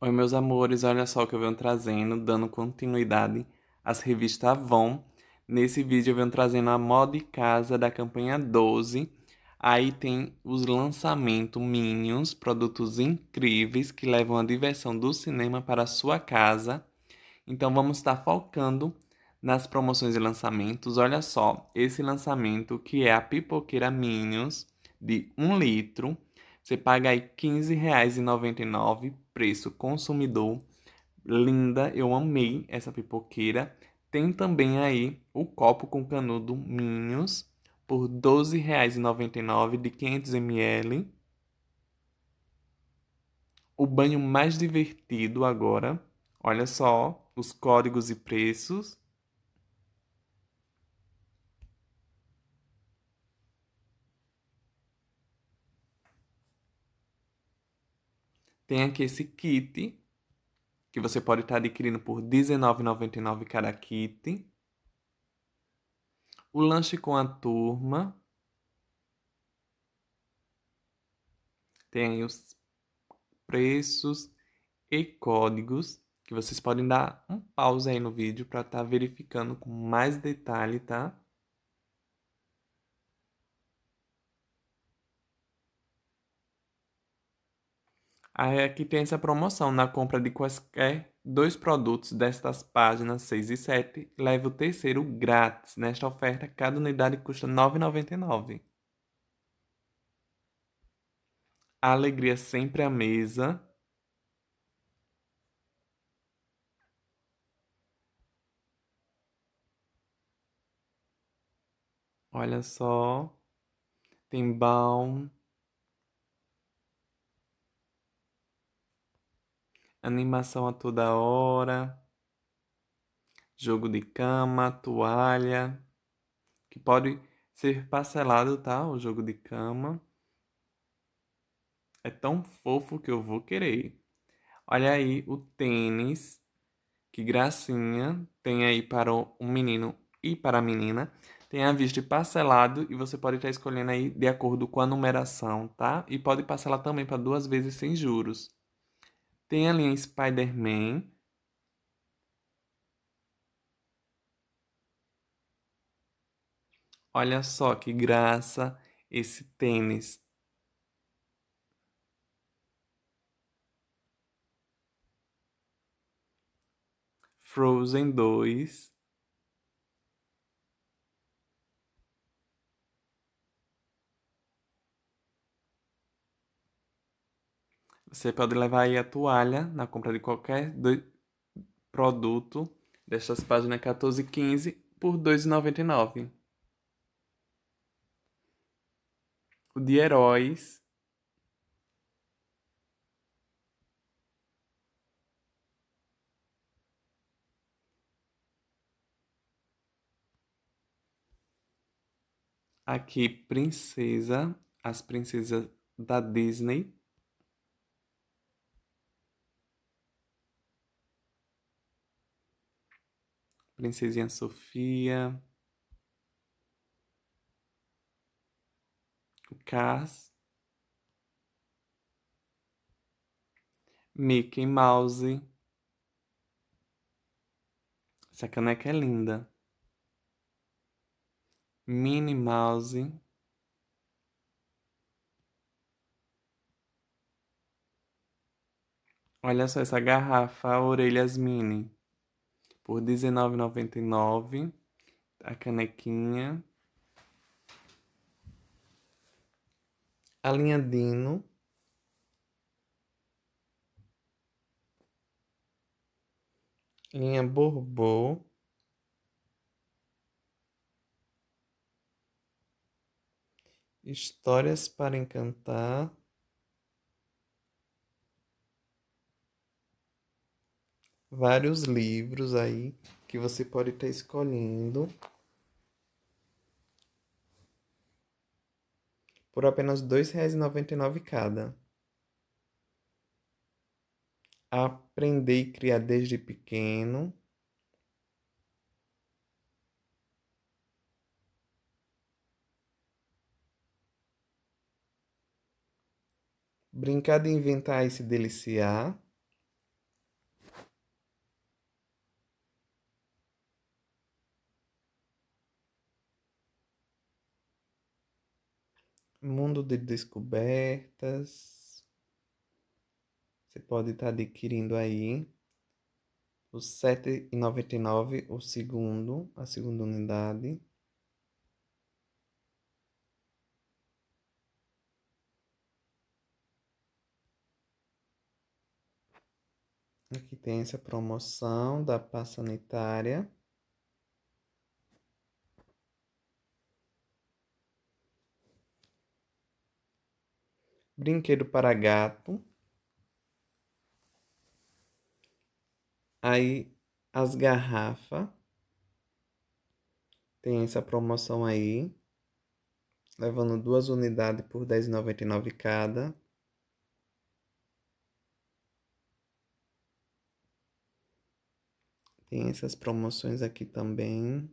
Oi, meus amores, olha só o que eu venho trazendo, dando continuidade às revistas Avon. Nesse vídeo eu venho trazendo a moda e casa da campanha 12. Aí tem os lançamentos Minions, produtos incríveis que levam a diversão do cinema para a sua casa. Então vamos estar focando nas promoções e lançamentos. Olha só, esse lançamento que é a pipoqueira Minions de 1 litro. Você paga aí R$ 15,99 preço consumidor. Linda, eu amei essa pipoqueira. Tem também aí o copo com canudo Minhos por R$12,99 de 500ml. O banho mais divertido agora. Olha só os códigos e preços. Tem aqui esse kit, que você pode estar tá adquirindo por R$19,99 cada kit. O lanche com a turma. Tem aí os preços e códigos que vocês podem dar um pause aí no vídeo para estar tá verificando com mais detalhe, tá? A REC tem essa promoção na compra de quaisquer dois produtos destas páginas 6 e 7, leve o terceiro grátis. Nesta oferta, cada unidade custa R$ 9,99. A alegria sempre à é mesa. Olha só. Tem balm. animação a toda hora, jogo de cama, toalha, que pode ser parcelado, tá? O jogo de cama. É tão fofo que eu vou querer. Olha aí o tênis. Que gracinha. Tem aí para o menino e para a menina. Tem a vista parcelado e você pode estar escolhendo aí de acordo com a numeração, tá? E pode parcelar também para duas vezes sem juros. Tem a linha Spider-Man. Olha só que graça esse tênis. Frozen 2. Você pode levar aí a toalha na compra de qualquer produto destas páginas 14 e 15 por R$ 2,99. O de heróis aqui princesa, as princesas da Disney. Princesinha Sofia. O Cars. Mickey Mouse. Essa caneca é linda. Minnie Mouse. Olha só essa garrafa, orelhas mini por R$19,99. A canequinha. A linha Dino. Linha Borbô. Histórias para encantar. vários livros aí que você pode estar tá escolhendo por apenas R$ 2,99 cada. Aprender e criar desde pequeno. Brincar de inventar e se deliciar. mundo de descobertas. Você pode estar tá adquirindo aí o 7,99, o segundo, a segunda unidade. Aqui tem essa promoção da pasta sanitária. brinquedo para gato. Aí as garrafas. Tem essa promoção aí. Levando duas unidades por R$10,99 cada. Tem essas promoções aqui também.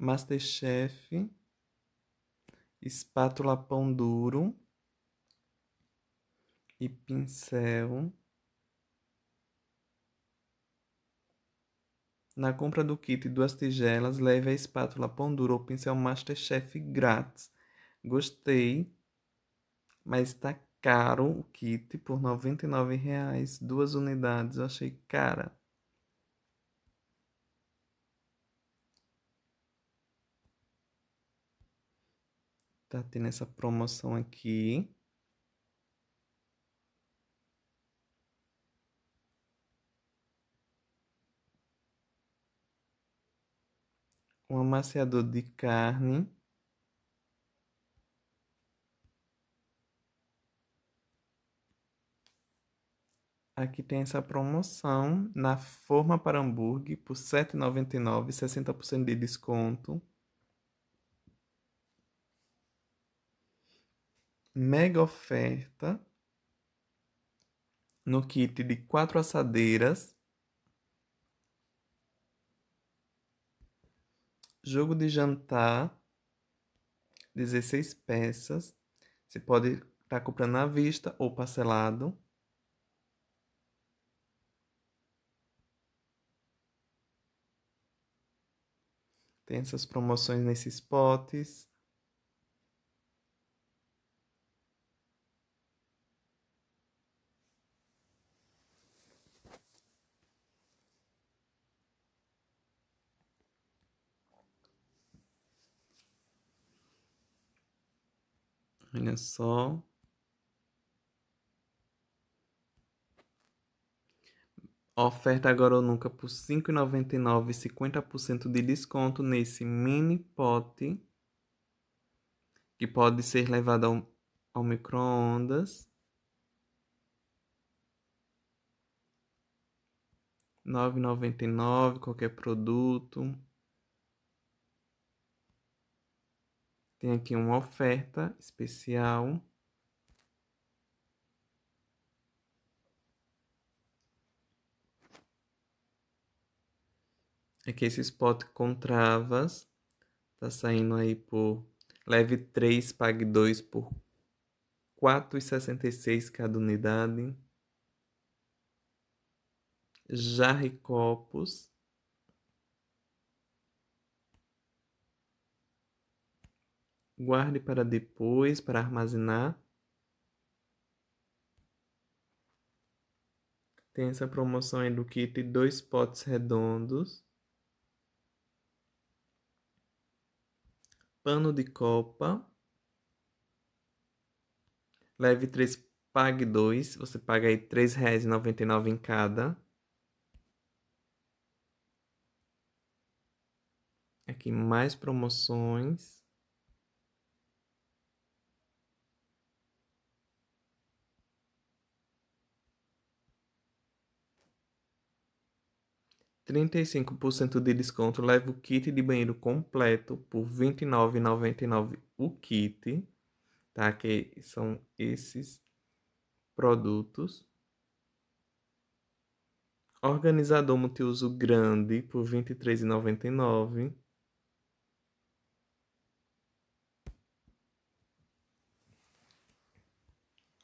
Masterchef, espátula pão duro e pincel. Na compra do kit duas tigelas, leve a espátula pão duro ou pincel Masterchef grátis. Gostei, mas está caro o kit por R$ 99,00, duas unidades. Eu achei cara. Tá tendo essa promoção aqui. Um amaciador de carne. Aqui tem essa promoção na forma para hambúrguer por R$ 7,99, 60% de desconto. mega oferta no kit de quatro assadeiras, jogo de jantar, 16 peças. Você pode estar tá comprando à vista ou parcelado. Tem essas promoções nesses potes. Olha só. Oferta agora ou nunca por R$ 5,99, 50% de desconto nesse mini pote que pode ser levado ao, ao micro-ondas. R$ 9,99 qualquer produto. Tem aqui uma oferta especial. É que esse spot com travas. Tá saindo aí por leve 3, pague 2 por 4,66 cada unidade. Jarre copos. guarde para depois, para armazenar. Tem essa promoção aí do kit dois potes redondos. Pano de copa. Leve três, pague dois. Você paga aí R$ 3,99 em cada. Aqui mais promoções. 35% de desconto leva o kit de banheiro completo por R$ 29,99 o kit, tá? Que são esses produtos. Organizador multiuso grande por R$ 23,99.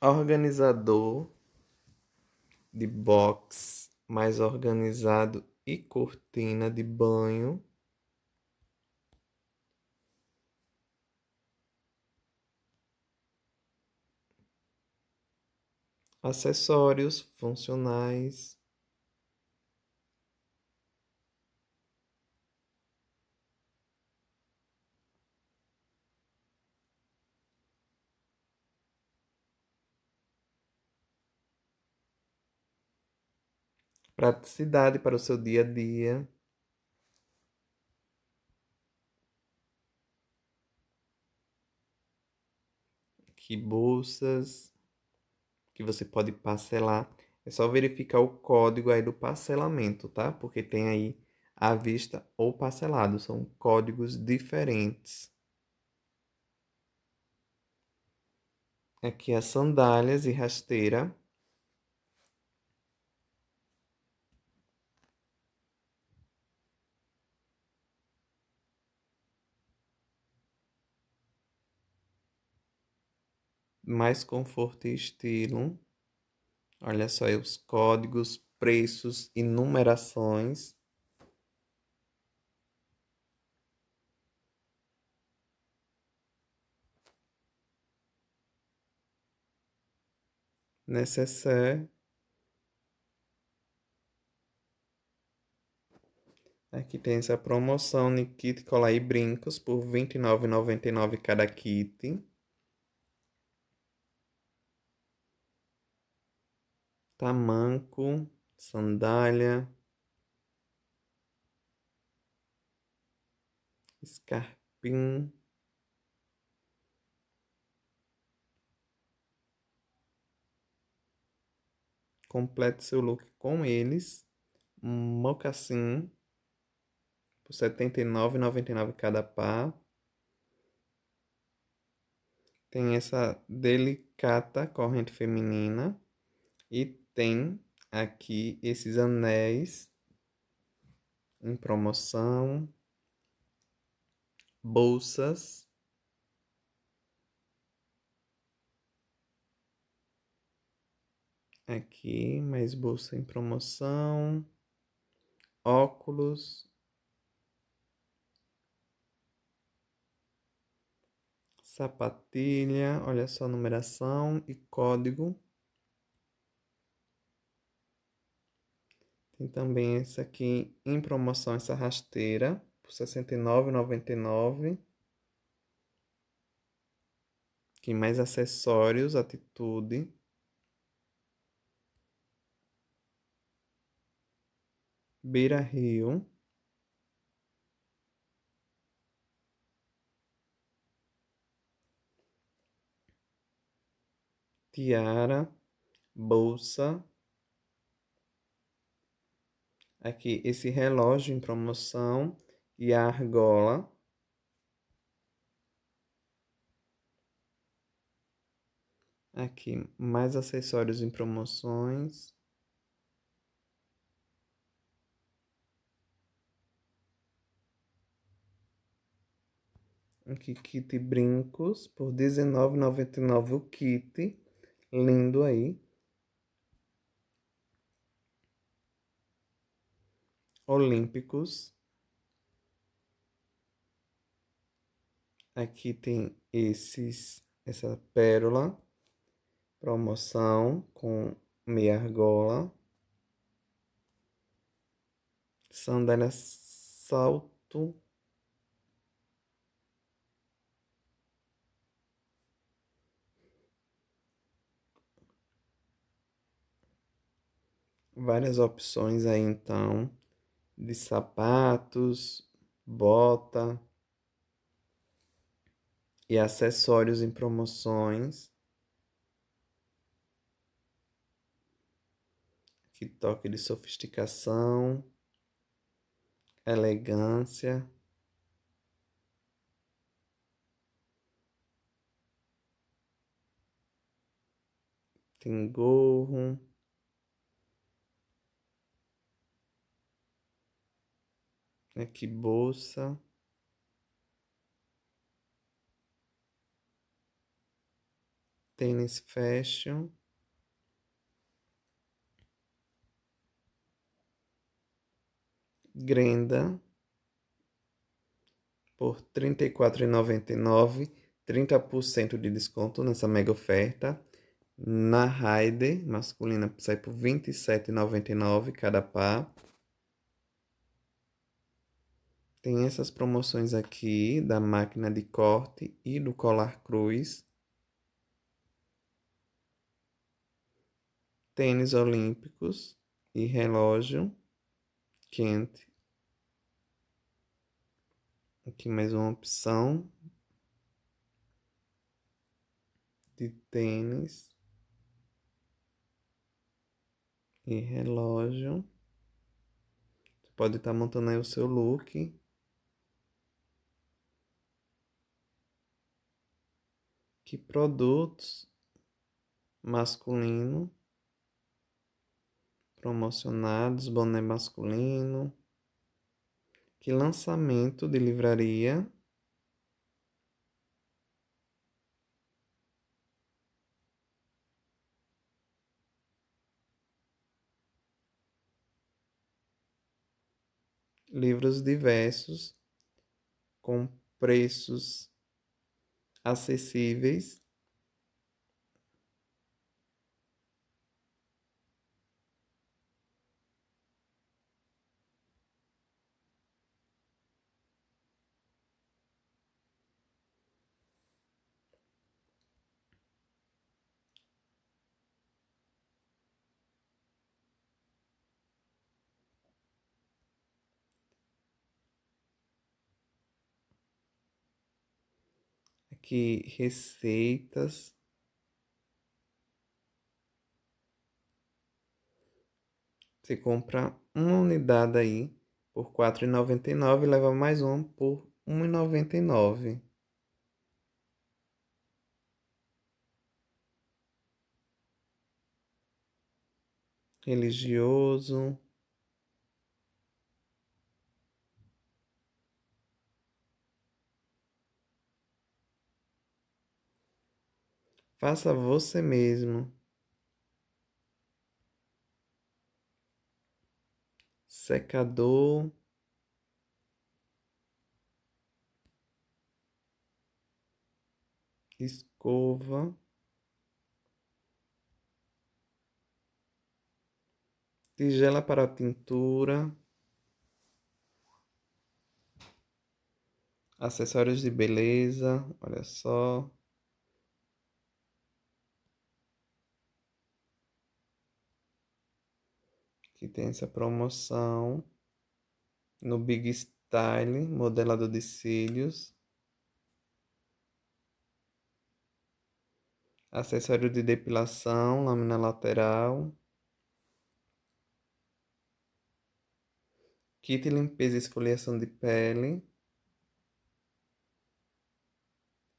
Organizador de box mais organizado e cortina de banho. Acessórios funcionais. praticidade para o seu dia a dia. Que bolsas que você pode parcelar. É só verificar o código aí do parcelamento, tá? Porque tem aí à vista ou parcelado, são códigos diferentes. Aqui as sandálias e rasteira. mais conforto e estilo. Olha só aí os códigos, preços e numerações. Necessaire. Aqui tem essa promoção de kit colar e brincos por R$ 29,99 cada kit. tamanco, sandália, escarpim, complete seu look com eles, mocassim por R$ 79,99 cada par. Tem essa delicata corrente feminina e tem aqui esses anéis em promoção, bolsas. Aqui, mais bolsa em promoção, óculos, sapatilha, olha só a numeração e código Tem também essa aqui em promoção, essa rasteira, por R$ 69,99. Aqui mais acessórios, atitude. Beira Rio. Tiara, bolsa, aqui esse relógio em promoção e a argola. Aqui, mais acessórios em promoções. Aqui, kit brincos por R$19,99 o kit. Lindo aí. olímpicos. Aqui tem esses essa pérola, promoção com meia argola, sandália salto, várias opções aí então de sapatos, bota e acessórios em promoções. Que toque de sofisticação, elegância. Tem gorro. Aqui, né, bolsa. Tênis fashion. Grenda por R$ 34,99, 30% de desconto nessa mega oferta. Na Raider masculina sai por R$ 27,99 cada par. Tem essas promoções aqui da máquina de corte e do colar cruz. Tênis olímpicos e relógio quente. Aqui mais uma opção de tênis e relógio. Você pode estar tá montando aí o seu look que produtos masculino promocionados, boné masculino, que lançamento de livraria livros diversos com preços acessíveis que receitas Você compra uma unidade aí por R$ 4,99 e leva mais uma por R$ 1,99. Religioso. Faça você mesmo. Secador. Escova. Tigela para tintura. Acessórios de beleza, olha só. intensa promoção no Big Style, modelador de cílios, acessório de depilação, lâmina lateral, kit limpeza e esfoliação de pele,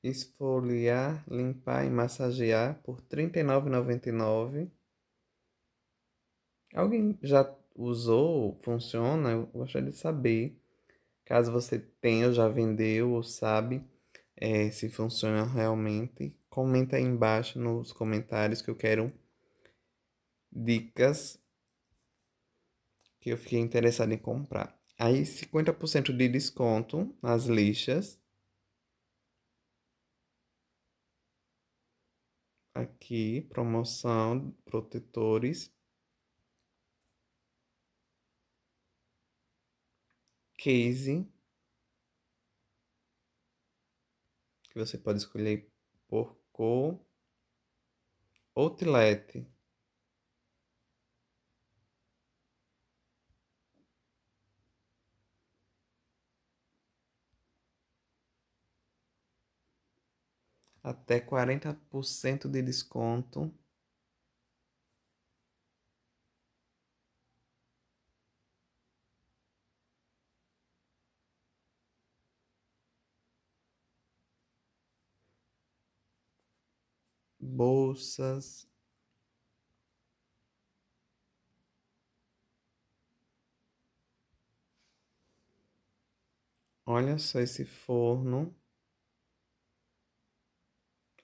esfoliar, limpar e massagear por R$ 39,99. Alguém já usou? Funciona? Eu gostaria de saber. Caso você tenha, já vendeu ou sabe é, se funciona realmente, comenta aí embaixo nos comentários que eu quero dicas que eu fiquei interessado em comprar. Aí 50% de desconto nas lixas. Aqui, promoção, protetores. case que você pode escolher por cor outlet. Até quarenta por cento de desconto bolsas Olha só esse forno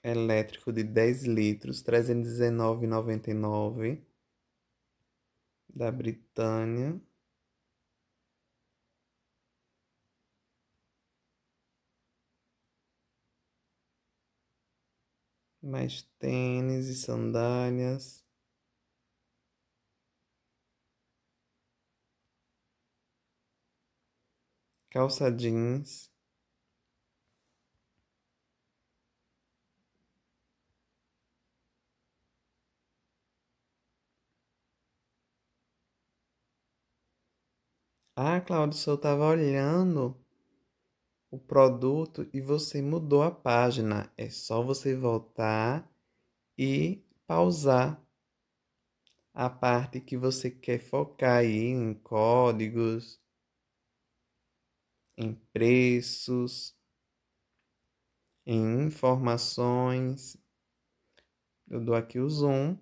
elétrico de 10 litros, 319,99 da Britânia. mais tênis e sandálias. Calça jeans. Ah, Cláudio, senhor estava olhando o produto e você mudou a página. É só você voltar e pausar a parte que você quer focar aí em códigos, em preços, em informações. Eu dou aqui o zoom,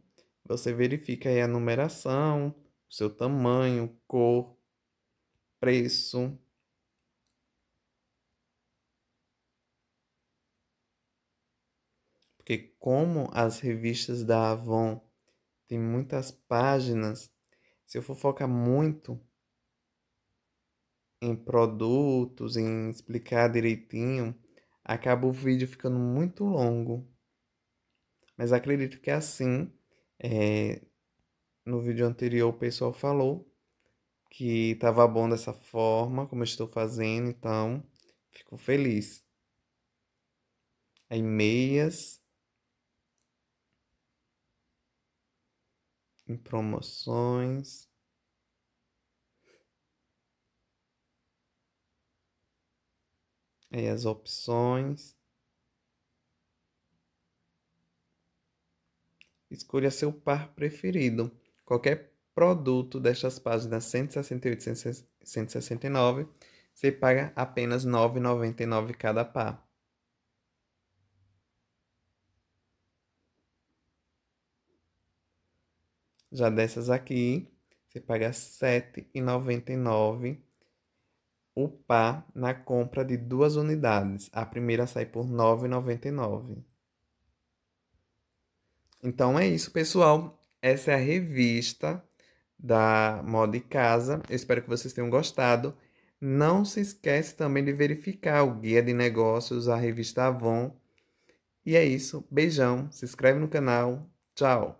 você verifica aí a numeração, o seu tamanho, cor, preço. porque como as revistas da Avon tem muitas páginas, se eu for focar muito em produtos, em explicar direitinho, acaba o vídeo ficando muito longo. Mas acredito que é assim, é, no vídeo anterior o pessoal falou que estava bom dessa forma, como eu estou fazendo, então fico feliz. Aí meias em promoções. Aí as opções. Escolha seu par preferido. Qualquer produto destas páginas 168 e 169, você paga apenas R$ 9,99 cada par. Já dessas aqui, você paga R$ 7,99 o par na compra de duas unidades. A primeira sai por R$ 9,99. Então é isso, pessoal. Essa é a revista da Moda e Casa. Eu espero que vocês tenham gostado. Não se esquece também de verificar o Guia de Negócios, a revista Avon. E é isso. Beijão. Se inscreve no canal. Tchau.